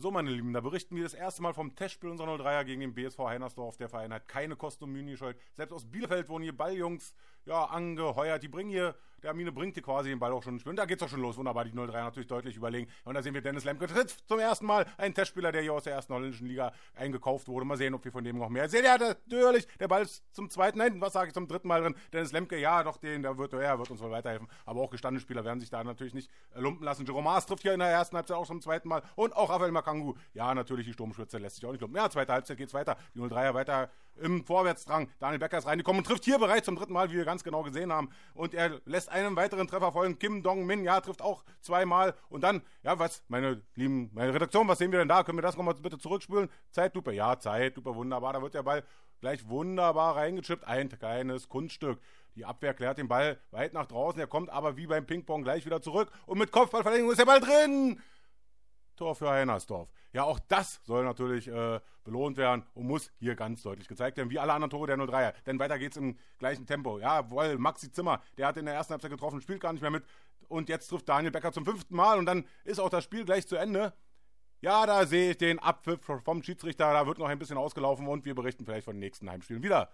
So, meine Lieben, da berichten wir das erste Mal vom Testspiel unserer 03er gegen den BSV Heinersdorf. Der Verein hat keine Kosten und Mühen gescheut. Selbst aus Bielefeld wurden hier Balljungs ja, angeheuert. Die bringen hier der Amine bringt dir quasi den Ball auch schon ins Spiel. Und da geht's auch schon los. Wunderbar, die 0-3 natürlich deutlich überlegen. Und da sehen wir Dennis Lemke trifft zum ersten Mal Ein Testspieler, der hier aus der ersten holländischen Liga eingekauft wurde. Mal sehen, ob wir von dem noch mehr sehen. Ja, natürlich, der Ball ist zum zweiten, nein, was sage ich, zum dritten Mal drin. Dennis Lemke, ja, doch, den, der wird, er wird uns wohl weiterhelfen. Aber auch gestandene Spieler werden sich da natürlich nicht äh, lumpen lassen. Jerome Maas trifft hier in der ersten Halbzeit auch zum zweiten Mal. Und auch Rafael Makangu. Ja, natürlich, die Sturmspitze lässt sich auch nicht lumpen. Ja, zweite Halbzeit geht's weiter. Die 0-3er weiter im Vorwärtsdrang. Daniel Becker ist reingekommen und trifft hier bereits zum dritten Mal, wie wir ganz genau gesehen haben. Und er lässt einem weiteren Treffer folgen. Kim Dong-min, ja, trifft auch zweimal. Und dann, ja, was, meine lieben, meine Redaktion, was sehen wir denn da? Können wir das nochmal bitte zurückspülen? Zeitlupe, ja, Zeitlupe, wunderbar. Da wird der Ball gleich wunderbar reingechippt. Ein kleines Kunststück. Die Abwehr klärt den Ball weit nach draußen. Er kommt aber wie beim Ping-Pong gleich wieder zurück. Und mit Kopfballverlängerung ist der Ball drin. Tor für Heinersdorf. Ja, auch das soll natürlich äh, belohnt werden und muss hier ganz deutlich gezeigt werden, wie alle anderen Tore der 03er. Denn weiter geht es im gleichen Tempo. Jawohl, Maxi Zimmer, der hat in der ersten Halbzeit getroffen, spielt gar nicht mehr mit. Und jetzt trifft Daniel Becker zum fünften Mal und dann ist auch das Spiel gleich zu Ende. Ja, da sehe ich den Abpfiff vom Schiedsrichter. Da wird noch ein bisschen ausgelaufen und wir berichten vielleicht von den nächsten Heimspielen wieder.